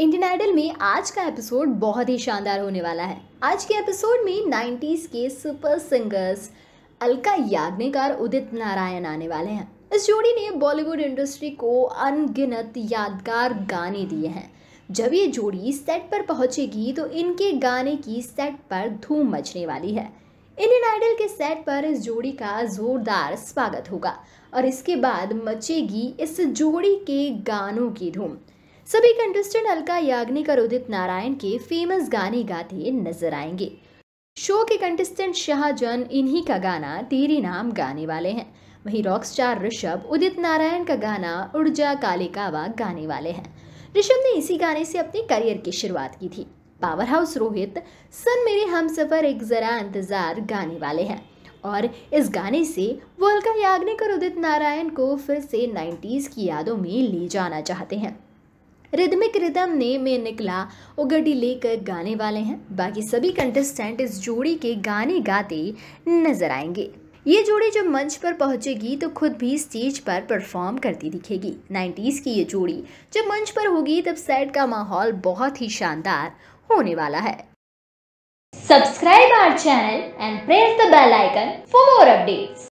Indian idol में आज का एपिसोड बहुत ही शानदार होने वाला है आज के एपिसोड में 90s के सुपर सिंगर्स अलका याग्निक और उदित नारायण आने वाले हैं इस जोड़ी ने बॉलीवुड इंडस्ट्री को अनगिनत यादगार गाने दिए हैं जब ये जोड़ी सेट पर पहुंचेगी तो इनके गाने की सेट पर धूम मचने वाली है इंडियन आइडल के सेट पर इस जोड़ी का जोरदार स्वागत होगा और इसके बाद मचेगी इस जोड़ी के गानों की धूम सभी कंटेस्टेंट अलका याग्निक और उदित नारायण के फेमस गाने गाते नजर आएंगे शो के कंटेस्टेंट शाहजन इन्हीं का गाना तेरे नाम गाने वाले हैं वहीं रॉक स्टार ऋषभ उदित नारायण का गाना उर्जा काले कावा गाने वाले हैं ऋषभ ने इसी गाने से अपने करियर की शुरुआत की थी पावर हाउस रोहित सन मेरे हम सफ़र एक ज़रा इंतज़ार गाने वाले हैं और इस गाने से वो अलका याग्निक और उदित नारायण को फिर से 90s की यादों में ले जाना चाहते हैं रिदमिक रिदम ने में निकला उगड़ी लेकर गाने वाले हैं बाकी सभी कंटेस्टेंट इस जोड़ी के गाने गाते नजर आएंगे ये जोड़ी जब मंच पर पहुंचेगी तो खुद भी स्टेज पर परफॉर्म करती दिखेगी 90s की ये जोड़ी जब मंच पर होगी तब सेट का माहौल बहुत ही शानदार होने वाला है subscribe our channel and press the bell icon for more updates